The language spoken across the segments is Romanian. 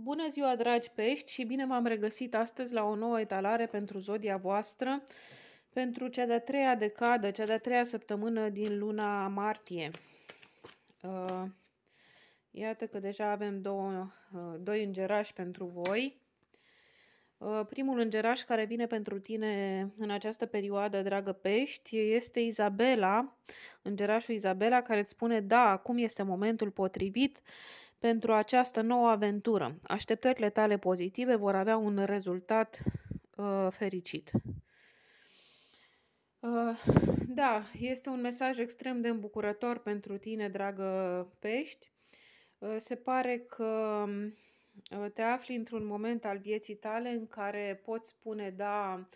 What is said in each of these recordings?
Bună ziua, dragi pești, și bine v-am regăsit astăzi la o nouă etalare pentru zodia voastră, pentru cea de-a treia decadă, cea de-a treia săptămână din luna martie. Uh, iată că deja avem două, uh, doi îngerași pentru voi. Uh, primul îngeraș care vine pentru tine în această perioadă, dragă pești, este Izabela, îngerașul Izabela, care îți spune, da, acum este momentul potrivit, pentru această nouă aventură. Așteptările tale pozitive vor avea un rezultat uh, fericit. Uh, da, este un mesaj extrem de îmbucurător pentru tine, dragă pești. Uh, se pare că uh, te afli într-un moment al vieții tale în care poți spune da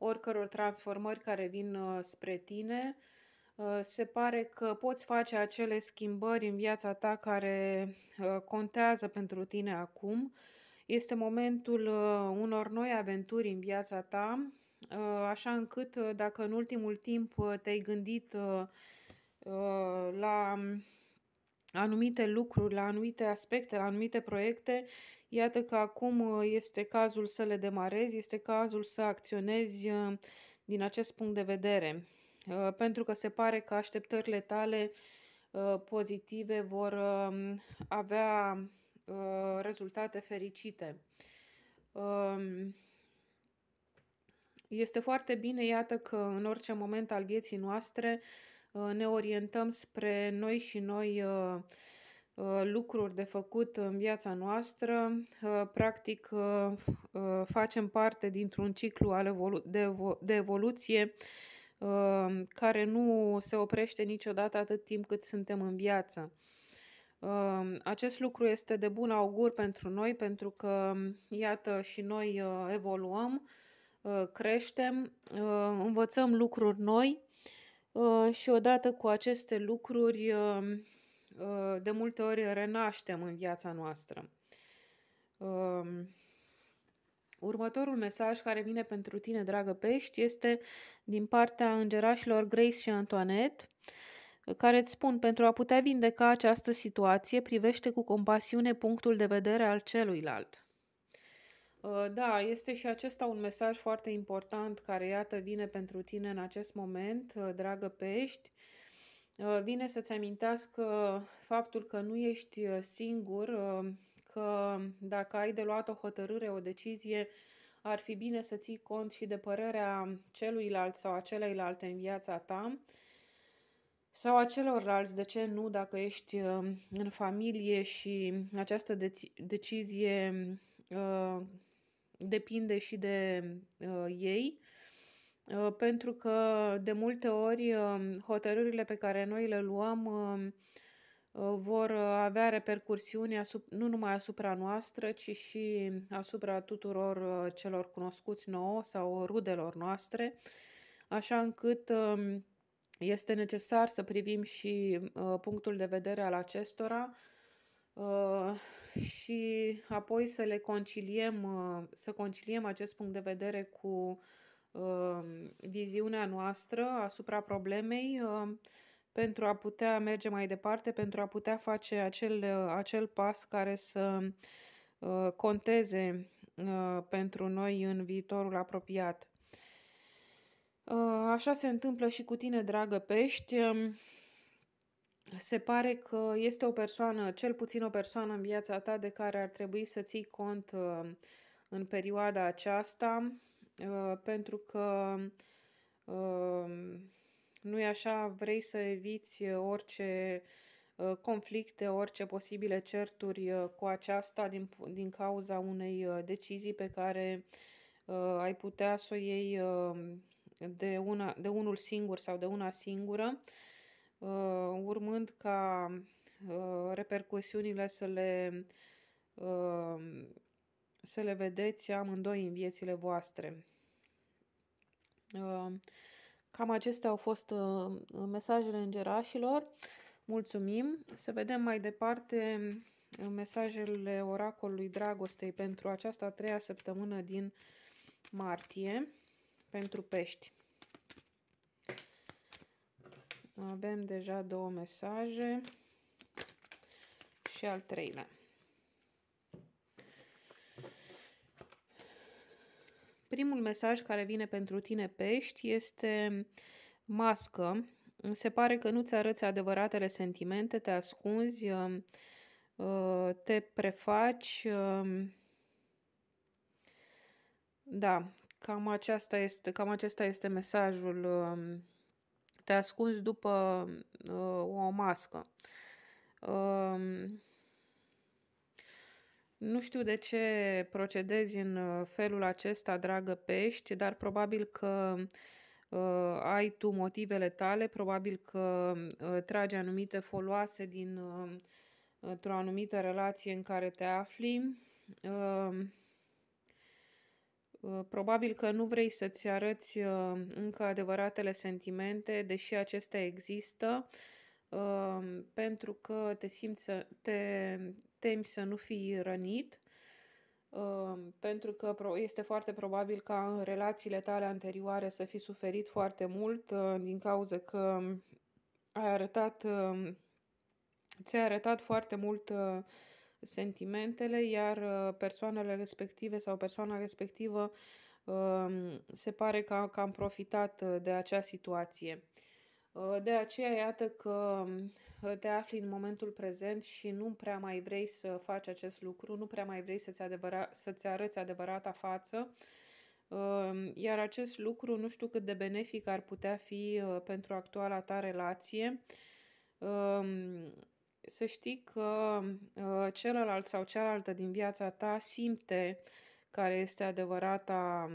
oricăror transformări care vin uh, spre tine, Uh, se pare că poți face acele schimbări în viața ta care uh, contează pentru tine acum. Este momentul uh, unor noi aventuri în viața ta, așa încât dacă în ultimul timp te-ai gândit la anumite lucruri, la anumite aspecte, la anumite proiecte, iată că acum este cazul să le demarezi, este cazul să acționezi din acest punct de vedere. Uh, pentru că se pare că așteptările tale uh, pozitive vor um, avea uh, rezultate fericite. Um, este foarte bine, iată că în orice moment al vieții noastre ne orientăm spre noi și noi lucruri de făcut în viața noastră. Practic, facem parte dintr-un ciclu de, evoluție Uh, care nu se oprește niciodată atât timp cât suntem în viață. Uh, acest lucru este de bun augur pentru noi, pentru că, iată, și noi uh, evoluăm, creștem, învățăm lucruri noi și odată cu aceste lucruri, de multe ori renaștem în viața noastră. Următorul mesaj care vine pentru tine, dragă pești, este din partea îngerașilor Grace și Antoinette, care îți spun, pentru a putea vindeca această situație, privește cu compasiune punctul de vedere al celuilalt. Uh, da, este și acesta un mesaj foarte important care, iată, vine pentru tine în acest moment, uh, dragă pești. Uh, vine să-ți amintească faptul că nu ești singur că dacă ai de luat o hotărâre, o decizie, ar fi bine să ții cont și de părerea celuilalt sau a celeilalte în viața ta sau a celorlalți, de ce nu, dacă ești uh, în familie și această de- deci, decizie uh, depinde și de uh, ei, uh, pentru că de multe ori uh, hotărârile pe care noi le luăm Uh, vor uh, avea repercursiuni nu numai asupra noastră, ci și asupra tuturor uh, celor cunoscuți nouă sau rudelor noastre, așa încât um, este necesar să privim și punctul de vedere al acestora și apoi să le conciliem, să conciliem acest punct de vedere cu viziunea noastră asupra problemei pentru a putea merge mai departe, pentru a putea face acel, acel pas care să uh, conteze uh, pentru noi în viitorul apropiat. Uh, așa se întâmplă și cu tine, dragă pești. Um, se pare că este o persoană, cel puțin o persoană în viața ta de care ar trebui să ții cont în perioada aceasta, pentru că um, nu e așa? Vrei să eviți uh, orice uh, conflicte, orice posibile certuri uh, cu aceasta din, din cauza unei decizii pe care ai putea să o iei um, de, una, de unul singur sau de una singură, urmând ca repercusiunile să le, um, să le vedeți amândoi în viețile voastre. Cam acestea au fost uh, mesajele îngerașilor. Mulțumim! Să vedem mai departe uh, mesajele oracolului dragostei pentru această a treia săptămână din martie pentru pești. Avem deja două mesaje și al treilea. primul mesaj care vine pentru tine, pești, este mască. Se pare că nu-ți arăți adevăratele sentimente, te ascunzi, um, uh, te prefaci. Um, da, cam, aceasta este, cam acesta este mesajul. Um, te ascunzi după uh, o mască. Nu știu de ce procedezi în uh, felul acesta, dragă pești, dar probabil că uh, ai tu motivele tale, probabil că uh, tragi anumite foloase din uh, într-o anumită relație în care te afli. Um, uh, Probabil că nu vrei să-ți arăți uh, încă adevăratele sentimente, deși acestea există, um, pentru că te simți, te temi să nu fii rănit, um, pentru că este foarte probabil ca în relațiile tale anterioare să fi suferit foarte mult uh, din cauza că ai arătat, um, ți-ai arătat foarte mult uh, sentimentele, iar uh, persoanele respective sau persoana respectivă um, se pare că, că am profitat de acea situație. Ă, de aceea, iată că ă, te afli în momentul prezent și nu prea mai vrei să faci acest lucru, nu prea mai vrei să-ți, adevăra, să-ți arăți adevărata față, ă, iar acest lucru nu știu cât de benefic ar putea fi pentru actuala ta relație. Să știi că celălalt sau cealaltă din viața ta simte care este adevărata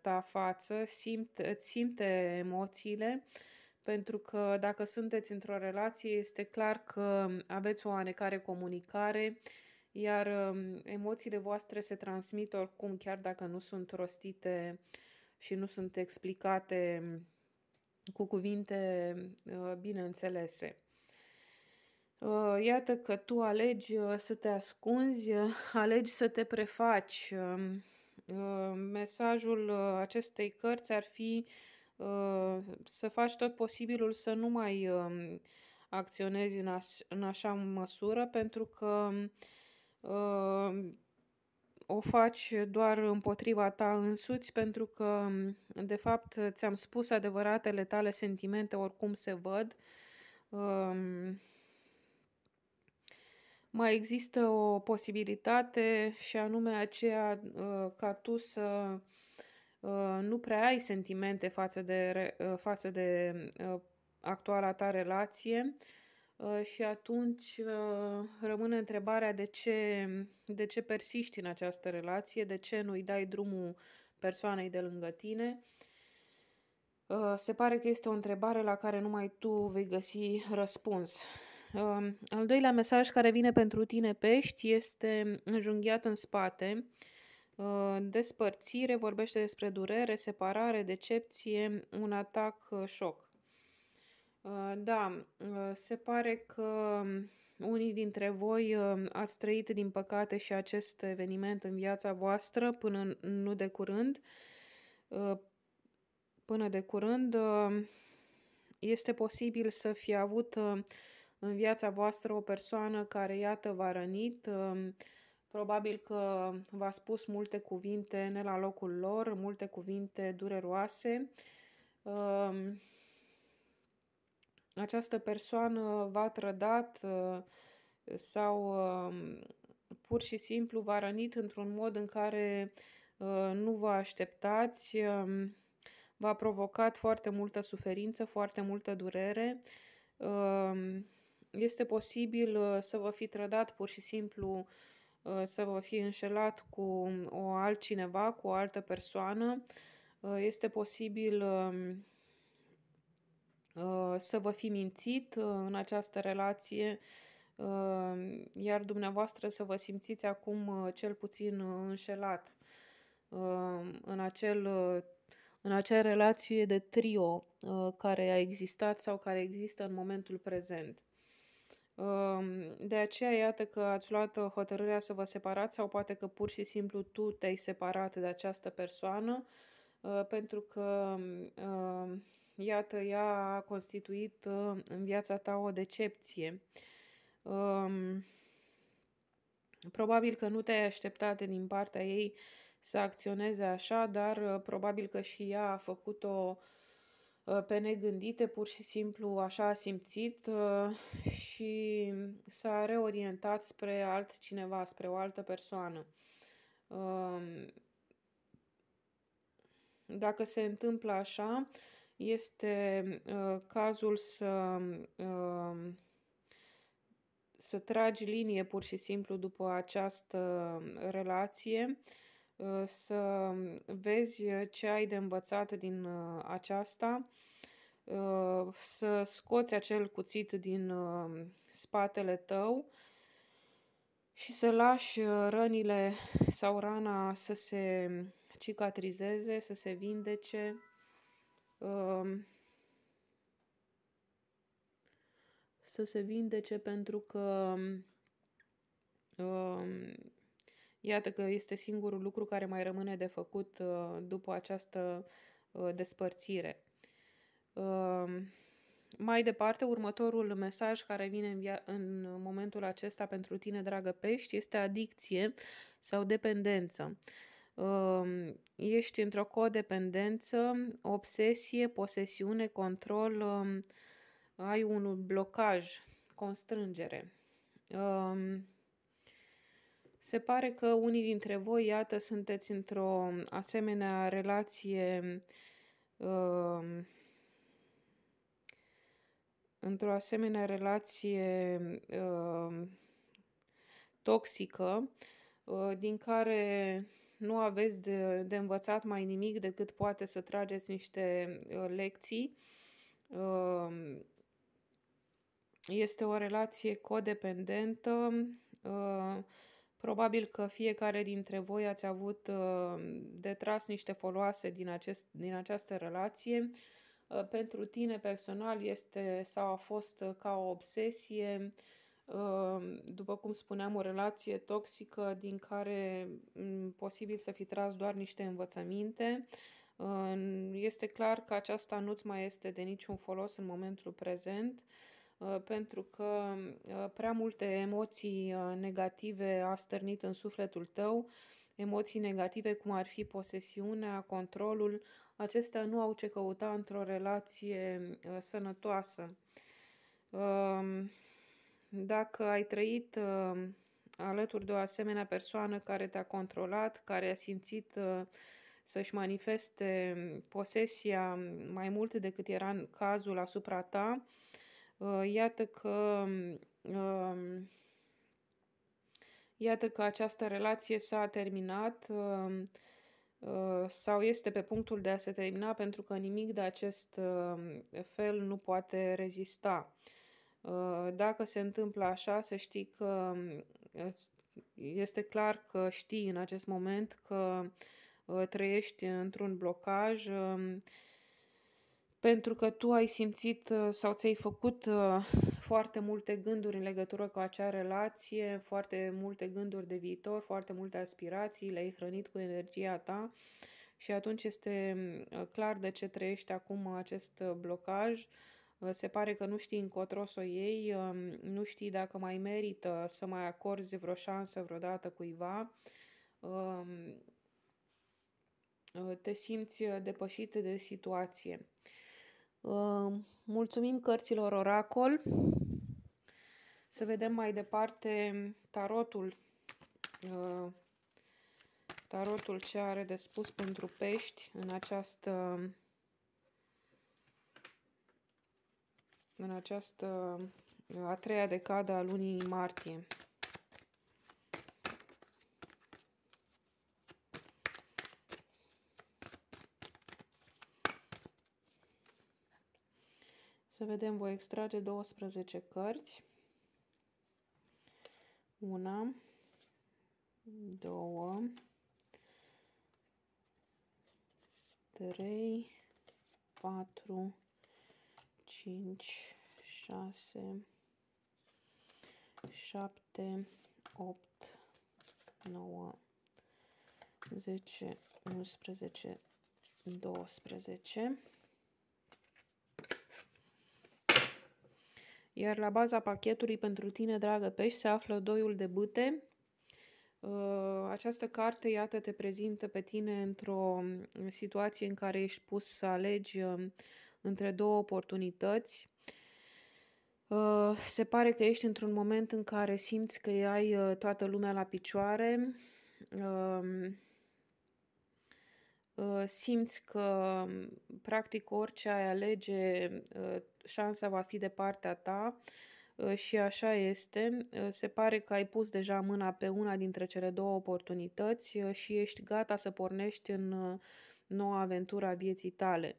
ta față, simte, simte emoțiile, uh, pentru că dacă sunteți într-o relație, este clar că aveți o anecare comunicare, iar um, emoțiile voastre se transmit oricum, chiar dacă nu sunt rostite și nu sunt explicate um, cu cuvinte uh, bine înțelese. Uh, iată că tu alegi uh, să te ascunzi, alegi să te prefaci. Um, mesajul acestei cărți ar fi uh, Uh, să faci tot posibilul să nu mai um, acționezi în, aș, în așa măsură, pentru că um, o faci doar împotriva ta însuți, pentru că, um, de fapt, ți-am spus, adevăratele tale sentimente oricum se văd. Mai există o posibilitate și anume aceea uh, ca tu să Uh, nu prea ai sentimente față de, uh, față de uh, actuala ta relație și atunci rămâne întrebarea de ce, de ce persiști în această relație, de ce nu-i dai drumul persoanei de lângă tine. Se pare că este o întrebare la care numai tu vei găsi răspuns. Um, al doilea mesaj care vine pentru tine, pești, este înjunghiat în spate. Uh, despărțire, vorbește despre durere, separare, decepție, un atac, uh, șoc. Uh, da, se pare că um, unii dintre voi um, ați trăit din păcate și acest eveniment în viața voastră până nu de curând. Până de curând um, este posibil să fi avut în viața voastră o persoană care, iată, v-a rănit, Probabil că v-a spus multe cuvinte ne la locul lor, multe cuvinte dureroase. Ehm, această persoană v-a trădat eh, sau ehm, pur și simplu v-a rănit într-un mod în care eh, nu vă așteptați, ehm, v-a provocat foarte multă suferință, foarte multă durere. Este posibil eh, să vă fi trădat pur și simplu Uh, să vă fi înșelat cu o altcineva, cu o altă persoană. Uh, este posibil um, uh, să vă fi mințit în această relație, iar dumneavoastră să vă simțiți acum cel puțin înșelat în, acel, în acea relație de trio care a existat sau care există în momentul prezent. De aceea, iată că ați luat uh, hotărârea să vă separați sau poate că pur și simplu tu te-ai separat de această persoană uh, pentru că, um, uh, iată, ea a constituit în viața ta o decepție. Um, probabil că nu te-ai așteptat din partea ei să acționeze așa, dar probabil că și ea a făcut-o uh, Uh, pe negândite, pur și simplu așa a simțit uh, și s-a reorientat spre altcineva, spre o altă persoană. Um, dacă se întâmplă așa, este uh, cazul să um, să tragi linie pur și simplu după această relație Uh, să vezi uh, ce ai de învățat din uh, aceasta, să scoți acel cuțit din spatele tău și să lași rănile sau rana să se cicatrizeze, să se vindece. Um, să se vindece pentru că um, Iată că este singurul lucru care mai rămâne de făcut uh, după această uh, despărțire. Um, mai departe, următorul mesaj care vine în, via- în momentul acesta pentru tine, dragă pești, este adicție sau dependență. Um, ești într-o codependență, obsesie, posesiune, control, um, ai un blocaj, constrângere. Se pare că unii dintre voi, iată, sunteți într-o asemenea relație uh, într-o asemenea relație uh, toxică uh, din care nu aveți de, de învățat mai nimic decât poate să trageți niște uh, lecții. Uh, este o relație codependentă. Uh, Probabil că fiecare dintre voi ați avut uh, de tras niște foloase din, acest, din această relație. Uh, pentru tine personal este sau a fost uh, ca o obsesie, după cum spuneam, o relație toxică din care mm, posibil să fi tras doar niște învățăminte. Este clar că aceasta nu-ți mai este de niciun folos în momentul prezent. Uh, pentru că uh, prea multe emoții uh, negative a stârnit în sufletul tău, emoții negative cum ar fi posesiunea, controlul, acestea nu au ce căuta într-o relație sănătoasă. Um, dacă ai trăit alături de o asemenea persoană care te-a controlat, care a simțit să-și manifeste posesia mai mult decât era în cazul asupra ta, uh, Uh, iată că um, um, iată că această relație s-a terminat um, uh, sau este pe punctul de a se termina pentru că nimic de acest fel nu poate rezista. Uh, dacă se întâmplă așa, să știi că este clar că știi în acest moment că trăiești într-un blocaj, pentru că tu ai simțit uh, sau ți-ai făcut uh, foarte multe gânduri în legătură cu acea relație, foarte multe gânduri de viitor, foarte multe aspirații, le-ai hrănit cu energia ta și atunci este uh, clar de ce trăiești acum acest blocaj. Se pare că nu știi încotro să o iei, um, nu știi dacă mai merită să mai acorzi vreo șansă vreodată cuiva um, te simți depășit de situație. Mulțumim cărților Oracol. Să vedem mai departe tarotul. Uh, tarotul ce are de spus pentru pești în această în această a treia decadă a lunii martie. Să vedem, voi extrage 12 cărți. Una, două, trei, patru, cinci, șase, șapte, opt, nouă, zece, unsprezece, douăsprezece. Iar la baza pachetului pentru tine, dragă pești, se află doiul de bâte. Uh, această carte, iată, te prezintă pe tine într-o mm, situație în care ești pus să alegi um, între două oportunități. Uh, se pare că ești într-un moment în care simți că ai uh, toată lumea la picioare um, Uh, simți că um, practic orice ai alege, uh, șansa va fi de partea ta uh, și așa este. Se pare că ai pus deja mâna pe una dintre cele două oportunități și ești gata să pornești în noua aventură a vieții tale.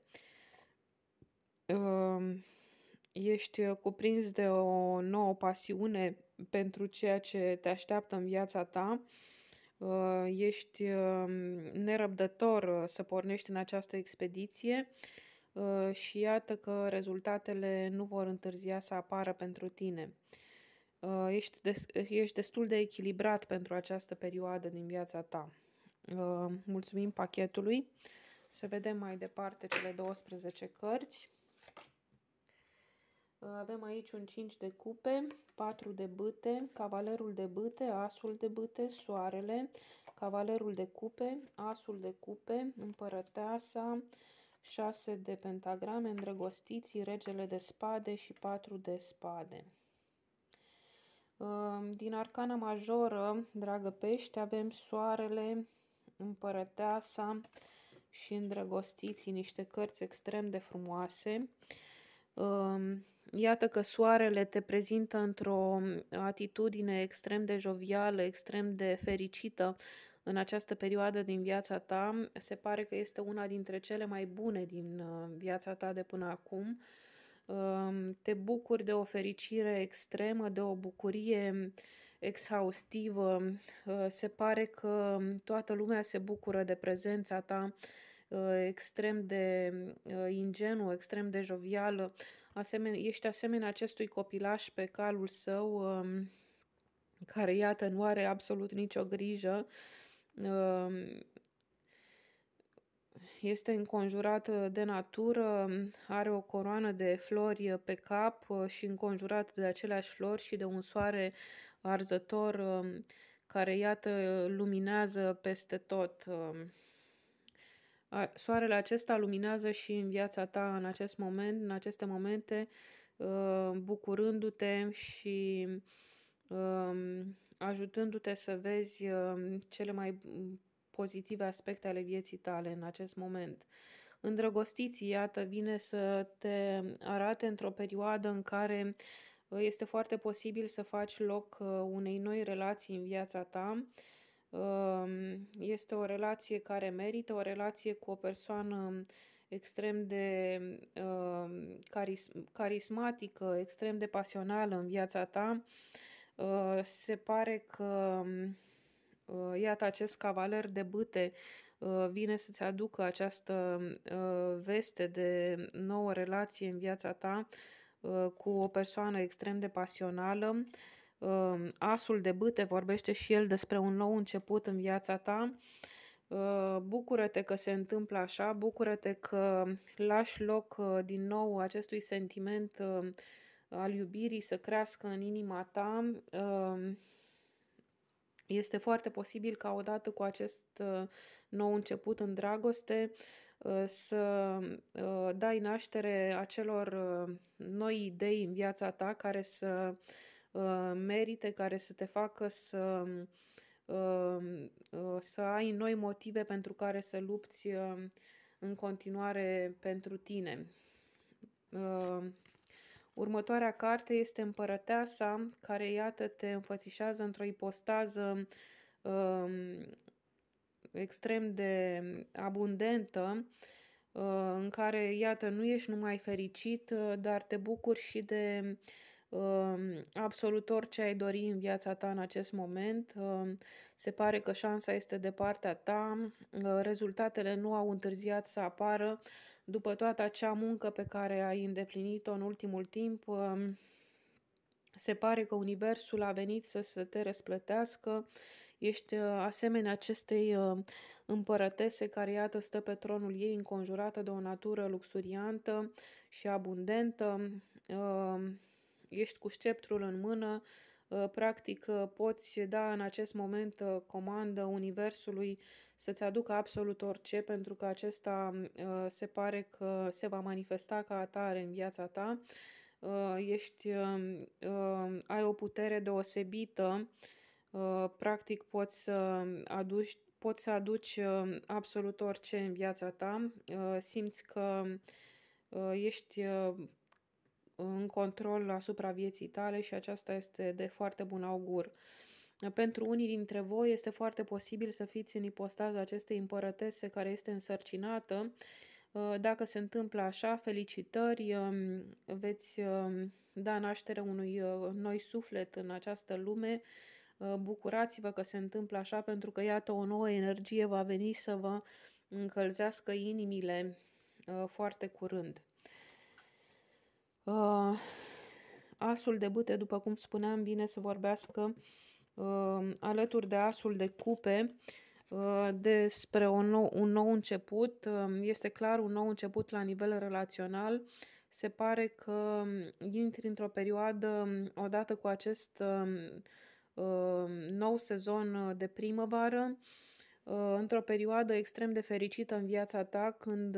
Um, ești cuprins de o nouă pasiune pentru ceea ce te așteaptă în viața ta Ă, ești ă, nerăbdător ă, să pornești în această expediție și iată că rezultatele nu vor întârzia să apară pentru tine. Ești, des, ești destul de echilibrat pentru această perioadă din viața ta. Mulțumim pachetului. Să vedem mai departe cele 12 cărți. Avem aici un 5 de cupe, 4 de bâte, cavalerul de bâte, asul de bâte, soarele, cavalerul de cupe, asul de cupe, împărăteasa, 6 de pentagrame, îndrăgostiții, regele de spade și 4 de spade. Din arcana majoră, dragă pește, avem soarele, împărăteasa și îndrăgostiții, niște cărți extrem de frumoase. Iată că soarele te prezintă într-o atitudine extrem de jovială, extrem de fericită în această perioadă din viața ta. Se pare că este una dintre cele mai bune din uh, viața ta de până acum. Te bucuri de o fericire extremă, de o bucurie exhaustivă. Uh, se pare că toată lumea se bucură de prezența ta Uh, extrem de uh, ingenu, extrem de jovial, Asemen, ești asemenea acestui copilaș pe calul său, um, care, iată, nu are absolut nicio grijă, um, este înconjurat uh, de natură, um, are o coroană de flori pe cap și înconjurat de aceleași flori și de un soare arzător care, iată, luminează peste tot soarele acesta luminează și în viața ta în acest moment, în aceste momente, ă, bucurându-te și ă, ajutându-te să vezi ă, cele mai pozitive aspecte ale vieții tale în acest moment. Îndrăgostiții, iată, vine să te arate într-o perioadă în care este foarte posibil să faci loc unei noi relații în viața ta, uh, este o relație care merită, o relație cu o persoană extrem de uh, carismatică, extrem de pasională în viața ta. Uh, se pare că, uh, iată, acest cavaler de bâte uh, vine să-ți aducă această uh, veste de nouă relație în viața ta uh, cu o persoană extrem de pasională. Uh, Asul de bâte vorbește și el despre un nou început în viața ta. Bucură-te că se întâmplă așa, bucură-te că lași loc din nou acestui sentiment al iubirii să crească în inima ta. Este foarte posibil ca odată cu acest nou început în dragoste să dai naștere acelor noi idei în viața ta care să Uh, merite care să te facă să, um, uh, să ai noi motive pentru care să lupți um, în continuare pentru tine. Um, următoarea carte este Împărăteasa, care, iată, te înfățișează într-o ipostază extrem de abundentă, uh, în care, iată, nu ești numai fericit, dar te bucuri și de absolut orice ai dori în viața ta în acest moment. Se pare că șansa este de partea ta, rezultatele nu au întârziat să apară după toată acea muncă pe care ai îndeplinit-o în ultimul timp. Se pare că Universul a venit să, se te răsplătească. Ești asemenea acestei împărătese care, iată, stă pe tronul ei înconjurată de o natură luxuriantă și abundentă ești cu sceptrul în mână, uh, practic uh, poți da în acest moment uh, comandă Universului să-ți aducă absolut orice, pentru că acesta se pare că se va manifesta ca atare în viața ta. Ești, ai o putere deosebită, practic poți să aduci poți să aduci absolut orice în viața ta, simți că ești în control asupra vieții tale și aceasta este de foarte bun augur. Pentru unii dintre voi este foarte posibil să fiți în ipostaza acestei împărătese care este însărcinată. Dacă se întâmplă așa, felicitări, um, veți um, da naștere unui uh, noi suflet în această lume. Uh, bucurați-vă că se întâmplă așa pentru că, iată, o nouă energie va veni să vă încălzească inimile uh, foarte curând. Uh, asul de bâte, după cum spuneam, vine să vorbească uh, alături de asul de cupe uh, despre un nou, un nou început. Uh, este clar un nou început la nivel relațional. Se pare că um, intri într-o perioadă, um, odată cu acest um, nou sezon uh, de primăvară, uh, într-o perioadă extrem de fericită în viața ta, când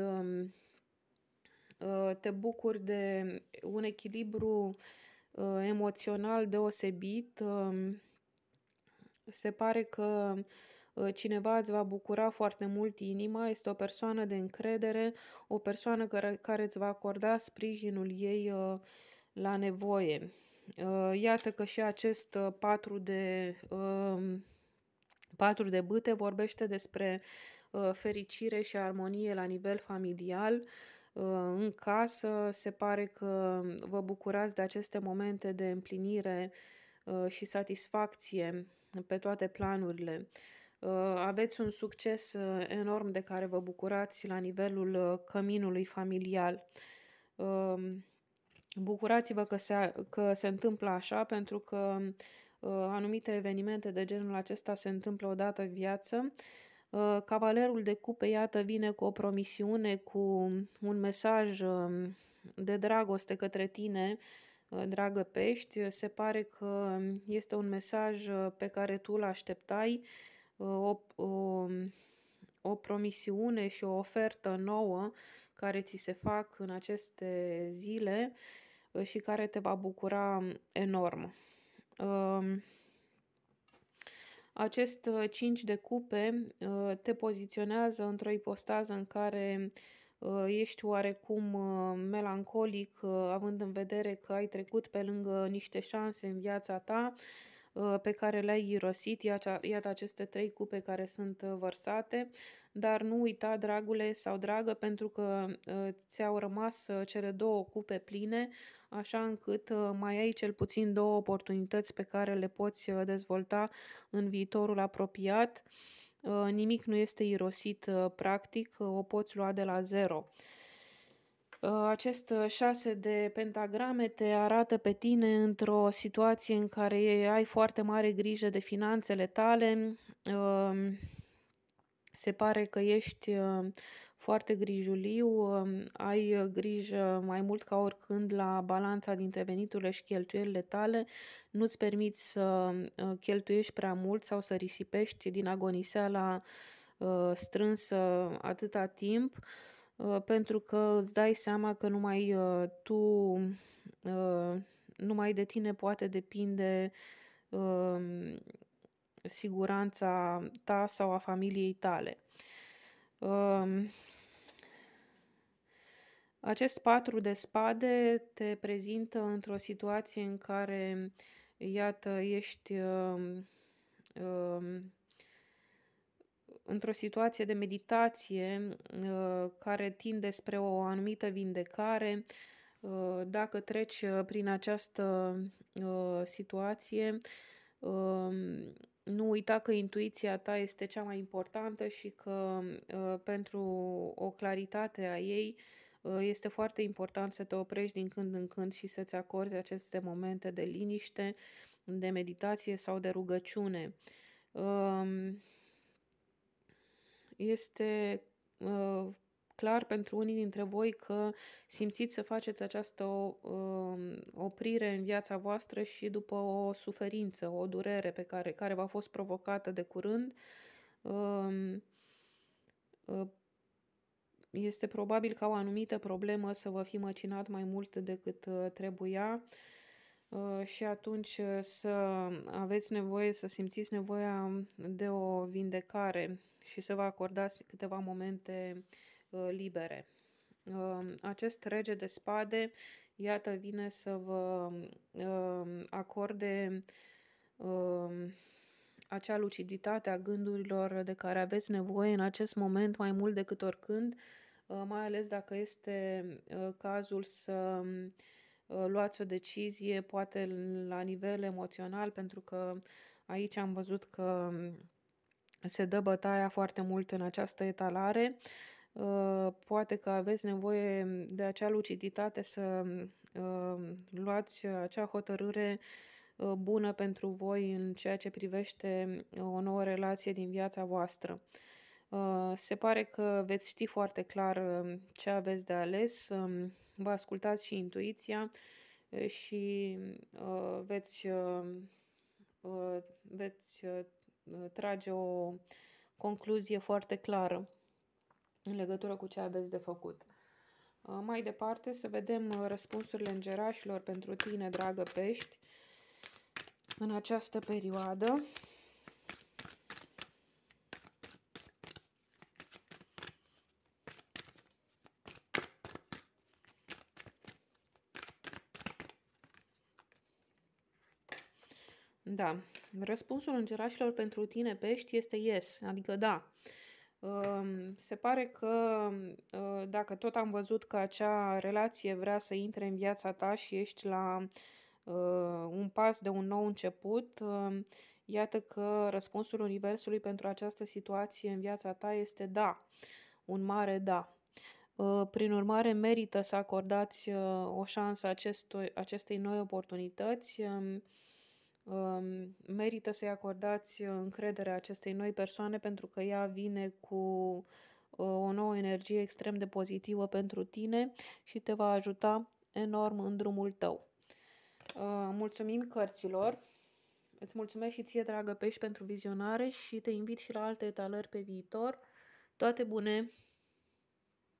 Uh, te bucuri de un echilibru uh, emoțional deosebit. Um, se pare că uh, cineva îți va bucura foarte mult inima, este o persoană de încredere, o persoană care, îți va acorda sprijinul ei la nevoie. Iată că și acest patru de, um, patru de bâte vorbește despre fericire și armonie la nivel familial, Ă, în casă, se pare că vă bucurați de aceste momente de împlinire ă, și satisfacție pe toate planurile. Ă, aveți un succes enorm de care vă bucurați la nivelul căminului familial. Bucurați-vă că se, că se întâmplă așa, pentru că anumite evenimente de genul acesta se întâmplă odată în viață Uh, cavalerul de cupe, iată, vine cu o promisiune, cu un mesaj um, de dragoste către tine, uh, dragă pești. Se pare că este un mesaj uh, pe care tu îl așteptai, o, o, um, o promisiune și o ofertă nouă care ți se fac în aceste zile și care te va bucura um, enorm. Acest 5 uh, de cupe uh, te poziționează într-o ipostază în care uh, ești oarecum melancolic, având în vedere că ai trecut pe lângă niște șanse în viața ta, Uh, pe care le-ai irosit, iată aceste trei cupe care sunt uh, vărsate, dar nu uita, dragule sau dragă, pentru că uh, ți-au rămas cele două cupe pline, așa încât mai ai cel puțin două oportunități pe care le poți dezvolta în viitorul apropiat. Nimic nu este irosit practic, o poți lua de la zero. Ă, acest ă, șase de pentagrame te arată pe tine într-o situație în care ai foarte mare grijă de finanțele tale, se pare că ești ă, foarte grijuliu, ai grijă mai mult ca oricând la balanța dintre veniturile și cheltuielile tale, nu-ți permiți să cheltuiești prea mult sau să risipești din agoniseala strânsă atâta timp. Uh, Uh, pentru că îți dai seama că numai uh, tu, uh, numai de tine poate depinde um, siguranța ta sau a familiei tale. Um, acest patru de spade te prezintă într-o situație în care, iată, ești uh, uh, într-o situație de meditație uh, care tinde spre o anumită vindecare, uh, dacă treci uh, prin această situație, um, nu uita că intuiția ta este cea mai importantă și că pentru o claritate a ei este foarte important să te oprești din când în când și să-ți acorzi aceste momente de liniște, de meditație sau de rugăciune. Um, este uh, clar pentru unii dintre voi că simțiți să faceți această uh, oprire în viața voastră și după o suferință, o durere pe care, care v-a fost provocată de curând. Uh, uh, este probabil ca o anumită problemă să vă fi măcinat mai mult decât uh, trebuia Uh, și atunci uh, să aveți nevoie, să simțiți nevoia um, de o vindecare și să vă acordați câteva momente uh, libere. Um, acest rege de spade, iată, vine să vă um, acorde acea luciditate a gândurilor de care aveți nevoie în acest moment mai mult decât oricând, mai ales dacă este cazul să Uh, luați o decizie, poate la nivel emoțional, pentru că aici am văzut că um, se dă bătaia foarte mult în această etalare. Uh, poate că aveți nevoie de acea luciditate să um, luați acea hotărâre uh, bună pentru voi în ceea ce privește o nouă relație din viața voastră. Uh, se pare că veți ști foarte clar um, ce aveți de ales, um, vă ascultați și intuiția uh, și uh, veți, um, veți trage o concluzie foarte clară în legătură cu ce aveți de făcut. Mai departe, să vedem răspunsurile îngerașilor pentru tine, dragă pești, în această perioadă. da. Răspunsul îngerașilor pentru tine, pești, este yes, adică da. Se pare că dacă tot am văzut că acea relație vrea să intre în viața ta și ești la un pas de un nou început, iată că răspunsul Universului pentru această situație în viața ta este da, un mare da. Prin urmare, merită să acordați o șansă acestui, acestei noi oportunități merită să-i acordați încrederea acestei noi persoane pentru că ea vine cu uh, o nouă energie extrem de pozitivă pentru tine și te va ajuta enorm în drumul tău. Uh, mulțumim cărților! Îți mulțumesc și ție, dragă pești, pentru vizionare și te invit și la alte etalări pe viitor. Toate bune!